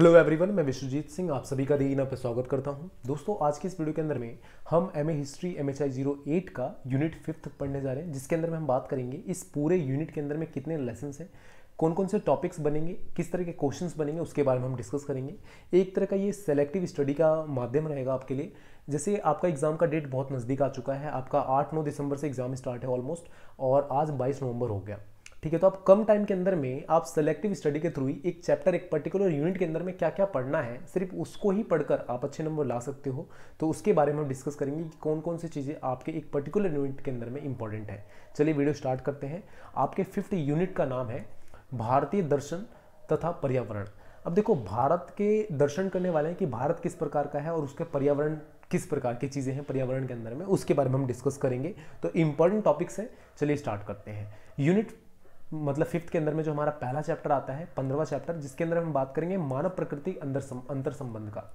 hello everyone मैं विश्वजीत सिंह आप सभी का दीना पर स्वागत करता हूं दोस्तों आज की इस वीडियो के अंदर में हम M A history M H I zero eight का यूनिट फिफ्थ पढ़ने जा रहे हैं जिसके अंदर में हम बात करेंगे इस पूरे यूनिट के अंदर में कितने लेसन हैं कौन कौन से टॉपिक्स बनेंगे किस तरह के क्वेश्चन बनेंगे उसके बारे में हम डिस्कस करेंगे एक तरह का ये सेलेक्टिव स्टडी का माध्यम रहेगा आपके लिए जैसे आपका एग्ज़ाम का डेट बहुत नज़दीक आ चुका है आपका आठ नौ दिसंबर से एग्ज़ाम स्टार्ट है ऑलमोस्ट और आज बाईस नवंबर हो गया ठीक है तो आप कम टाइम के अंदर में आप सेलेक्टिव स्टडी के थ्रू ही एक चैप्टर एक पर्टिकुलर यूनिट के अंदर में क्या क्या पढ़ना है सिर्फ उसको ही पढ़कर आप अच्छे नंबर ला सकते हो तो उसके बारे में हम डिस्कस करेंगे कि कौन कौन सी चीज़ें आपके एक पर्टिकुलर यूनिट के अंदर में इंपॉर्टेंट है चलिए वीडियो स्टार्ट करते हैं आपके फिफ्थ यूनिट का नाम है भारतीय दर्शन तथा पर्यावरण अब देखो भारत के दर्शन करने वाले हैं कि भारत किस प्रकार का है और उसके पर्यावरण किस प्रकार की चीज़ें हैं पर्यावरण के अंदर में उसके बारे में हम डिस्कस करेंगे तो इंपॉर्टेंट टॉपिक्स हैं चलिए स्टार्ट करते हैं यूनिट मतलब फिफ्थ के अंदर में जो हमारा पहला चैप्टर आता है पंद्रवा चैप्टर जिसके अंदर हम बात करेंगे मानव प्रकृति अंदर सम, अंतर संबंध का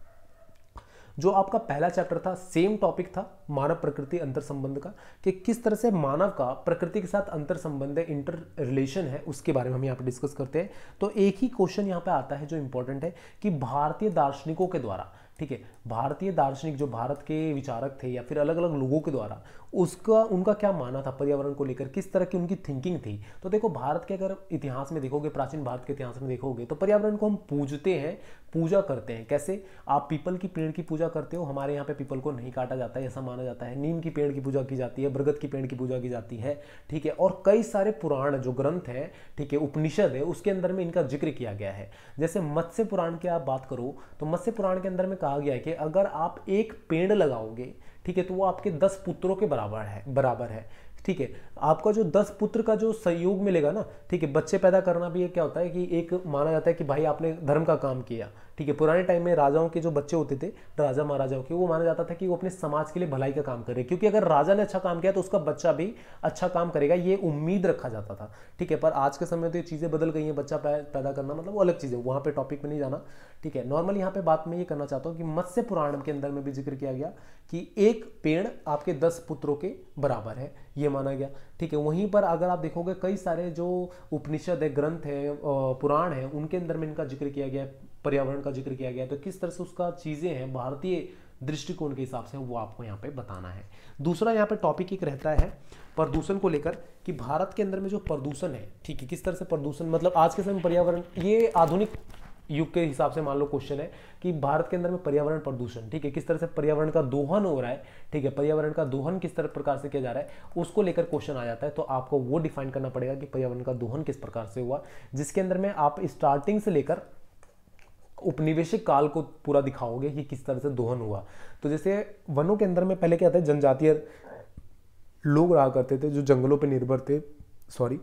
जो आपका पहला चैप्टर था सेम टॉपिक था मानव प्रकृति अंतर संबंध का कि किस तरह से मानव का प्रकृति के साथ अंतर संबंध है इंटर रिलेशन है उसके बारे में हम यहाँ पर डिस्कस करते हैं तो एक ही क्वेश्चन यहाँ पे आता है जो इंपॉर्टेंट है कि भारतीय दार्शनिकों के द्वारा ठीक है भारतीय दार्शनिक जो भारत के विचारक थे या फिर अलग अलग लोगों के द्वारा उसका उनका क्या माना था पर्यावरण को लेकर किस तरह की उनकी थिंकिंग थी तो देखो भारत के अगर इतिहास में देखोगे प्राचीन भारत के इतिहास में देखोगे तो पर्यावरण को हम पूजते हैं पूजा करते हैं कैसे आप पीपल की पेड़ की पूजा करते हो हमारे यहाँ पे पीपल को नहीं काटा जाता है ऐसा माना जाता है नीम की पेड़ की पूजा की जाती है बरगद की पेड़ की पूजा की जाती है ठीक है और कई सारे पुराण जो ग्रंथ हैं ठीक है उपनिषद है उसके अंदर में इनका जिक्र किया गया है जैसे मत्स्य पुराण की आप बात करो तो मत्स्य पुराण के अंदर में कहा गया है कि अगर आप एक पेड़ लगाओगे ठीक है तो वो आपके दस पुत्रों के बराबर है बराबर है ठीक है आपका जो दस पुत्र का जो सहयोग मिलेगा ना ठीक है बच्चे पैदा करना भी क्या होता है कि एक माना जाता है कि भाई आपने धर्म का काम किया ठीक है पुराने टाइम में राजाओं के जो बच्चे होते थे राजा महाराजाओं के वो माना जाता था कि वो अपने समाज के लिए भलाई का काम करे क्योंकि अगर राजा ने अच्छा काम किया तो उसका बच्चा भी अच्छा काम करेगा ये उम्मीद रखा जाता था ठीक है पर आज के समय तो ये चीज़ें बदल गई हैं बच्चा पैदा करना मतलब वो अलग चीज़ है वहाँ पर टॉपिक में नहीं जाना ठीक है नॉर्मल यहाँ पे बात मैं ये करना चाहता हूँ कि मत्स्य पुराण के अंदर में भी जिक्र किया गया कि एक पेड़ आपके दस पुत्रों के बराबर है ये माना गया ठीक है वहीं पर अगर आप देखोगे कई सारे जो उपनिषद है ग्रंथ है पुराण है उनके अंदर में इनका जिक्र किया गया है पर्यावरण का जिक्र किया गया तो किस तरह से उसका चीज़ें हैं भारतीय दृष्टिकोण के हिसाब से वो आपको यहाँ पे बताना है दूसरा यहाँ पे टॉपिक एक रहता है प्रदूषण को लेकर कि भारत के अंदर में जो प्रदूषण है ठीक है किस तरह से प्रदूषण मतलब आज के समय पर्यावरण ये आधुनिक युग के हिसाब से मान लो क्वेश्चन है कि भारत के अंदर में पर्यावरण प्रदूषण ठीक है किस तरह से पर्यावरण का दोहन हो रहा है ठीक है पर्यावरण का दोहन किस तरह प्रकार से किया जा रहा है उसको लेकर क्वेश्चन आ जाता है तो आपको वो डिफाइन करना पड़ेगा कि पर्यावरण का दोहन किस प्रकार से हुआ जिसके अंदर में आप स्टार्टिंग से लेकर उपनिवेशिक काल को पूरा दिखाओगे कि किस तरह से दोहन हुआ तो जैसे वनों के अंदर में पहले क्या था जनजातीय लोग रहा करते थे जो जंगलों पर निर्भर थे सॉरी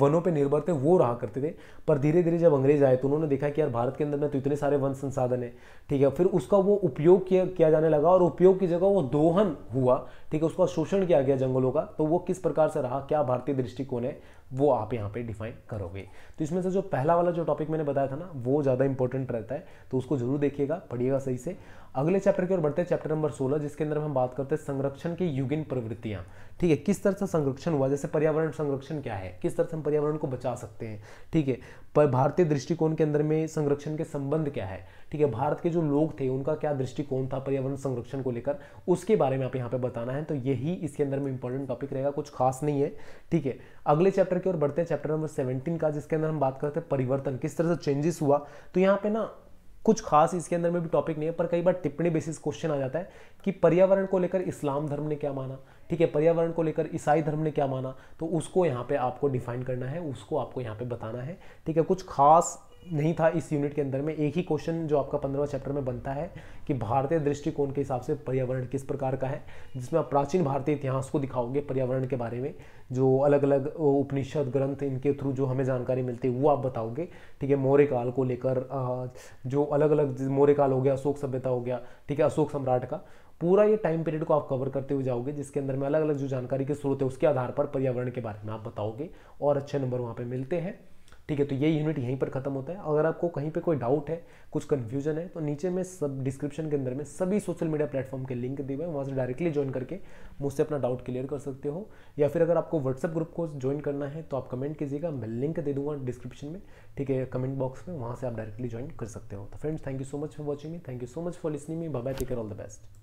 वनों पे निर्भर थे वो रहा करते थे पर धीरे धीरे जब अंग्रेज आए तो उन्होंने देखा कि यार भारत के अंदर में तो इतने सारे वन संसाधन है ठीक है फिर उसका वो उपयोग किया किया जाने लगा और उपयोग की जगह वो दोहन हुआ ठीक है उसका शोषण किया गया जंगलों का तो वो किस प्रकार से रहा क्या भारतीय दृष्टिकोण है वो आप यहाँ पे डिफाइन करोगे तो इसमें से जो पहला वाला जो टॉपिक मैंने बताया था ना वो ज़्यादा इंपॉर्टेंट रहता है तो उसको जरूर देखिएगा पढ़िएगा सही से अगले चैप्टर की ओर बढ़ते हैं चैप्टर नंबर 16 जिसके अंदर हम बात करते हैं संरक्षण की युगिन प्रवृत्तियाँ ठीक है किस तरह से संरक्षण हुआ जैसे पर्यावरण संरक्षण क्या है किस तरह से हम पर्यावरण को बचा सकते हैं ठीक है पर भारतीय दृष्टिकोण के अंदर में संरक्षण के संबंध क्या है ठीक है भारत के जो लोग थे उनका क्या दृष्टिकोण था पर्यावरण संरक्षण को लेकर उसके बारे में आप यहाँ पे बताना है तो यही इसके अंदर में इंपॉर्टेंट टॉपिक रहेगा कुछ खास नहीं है ठीक है अगले चैप्टर चैप्टर की ओर बढ़ते हैं चैप्टर नंबर सेवनटीन का जिसके अंदर हम बात करते हैं परिवर्तन किस तरह से चेंजेस हुआ तो यहाँ पे ना कुछ खास इसके अंदर में भी टॉपिक नहीं है पर कई बार टिप्पणी बेसिस क्वेश्चन आ जाता है कि पर्यावरण को लेकर इस्लाम धर्म ने क्या माना ठीक है पर्यावरण को लेकर ईसाई धर्म ने क्या माना तो उसको यहाँ पे आपको डिफाइन करना है उसको आपको यहाँ पे बताना है ठीक है कुछ खास नहीं था इस यूनिट के अंदर में एक ही क्वेश्चन जो आपका पंद्रहवा चैप्टर में बनता है कि भारतीय दृष्टिकोण के हिसाब से पर्यावरण किस प्रकार का है जिसमें आप प्राचीन भारतीय इतिहास को दिखाओगे पर्यावरण के बारे में जो अलग अलग उपनिषद ग्रंथ इनके थ्रू जो हमें जानकारी मिलती है वो आप बताओगे ठीक है मौर्य काल को लेकर जो अलग अलग मौर्य काल हो गया अशोक सभ्यता हो गया ठीक है अशोक सम्राट का पूरा ये टाइम पीरियड को आप कवर करते हुए जाओगे जिसके अंदर में अलग अलग जो जानकारी के स्रोत है उसके आधार पर पर्यावरण के बारे में आप बताओगे और अच्छे नंबर वहाँ पर मिलते हैं ठीक है तो ये यूनिट यहीं पर खत्म होता है अगर आपको कहीं पे कोई डाउट है कुछ कन्फ्यूजन है तो नीचे में सब डिस्क्रिप्शन के अंदर में सभी सोशल मीडिया प्लेटफॉर्म के लिंक दिए हुए हैं वहाँ से डायरेक्टली ज्वाइन करके मुझसे अपना डाउट क्लियर कर सकते हो या फिर अगर आपको व्हाट्सअप ग्रुप को ज्वाइन करना है तो आप कमेंट कीजिएगा मैं लिंक दे दूँगा डिस्क्रिप्शन में ठीक है कमेंट बॉक्स में वहाँ से आप डायरेक्टली ज्वाइन कर सकते हो तो friends thank you so much for watching me thank you so much for listening me bye take all the best